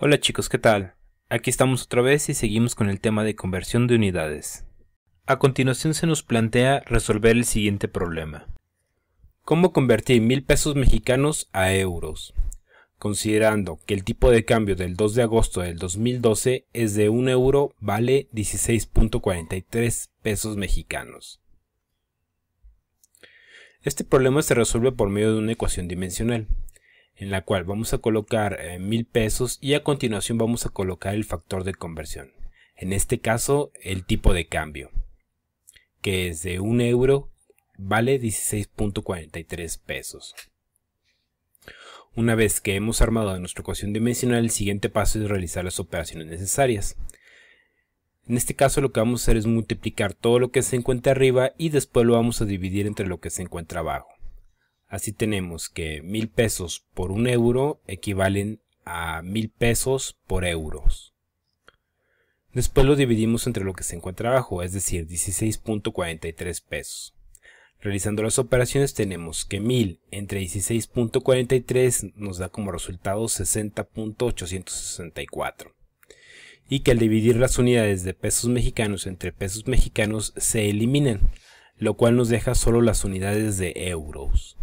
Hola chicos, ¿qué tal? Aquí estamos otra vez y seguimos con el tema de conversión de unidades. A continuación se nos plantea resolver el siguiente problema. ¿Cómo convertir mil pesos mexicanos a euros? Considerando que el tipo de cambio del 2 de agosto del 2012 es de 1 euro vale 16.43 pesos mexicanos. Este problema se resuelve por medio de una ecuación dimensional en la cual vamos a colocar eh, mil pesos y a continuación vamos a colocar el factor de conversión. En este caso, el tipo de cambio, que es de un euro, vale 16.43 pesos. Una vez que hemos armado nuestra ecuación dimensional, el siguiente paso es realizar las operaciones necesarias. En este caso lo que vamos a hacer es multiplicar todo lo que se encuentra arriba y después lo vamos a dividir entre lo que se encuentra abajo. Así tenemos que mil pesos por un euro equivalen a mil pesos por euros. Después lo dividimos entre lo que se encuentra abajo, es decir, 16.43 pesos. Realizando las operaciones tenemos que 1000 entre 16.43 nos da como resultado 60.864. Y que al dividir las unidades de pesos mexicanos entre pesos mexicanos se eliminan, lo cual nos deja solo las unidades de euros.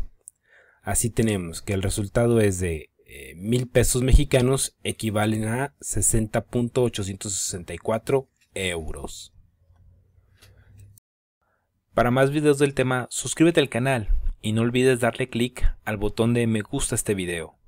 Así tenemos que el resultado es de eh, mil pesos mexicanos equivalen a 60.864 euros. Para más videos del tema, suscríbete al canal y no olvides darle clic al botón de me gusta este video.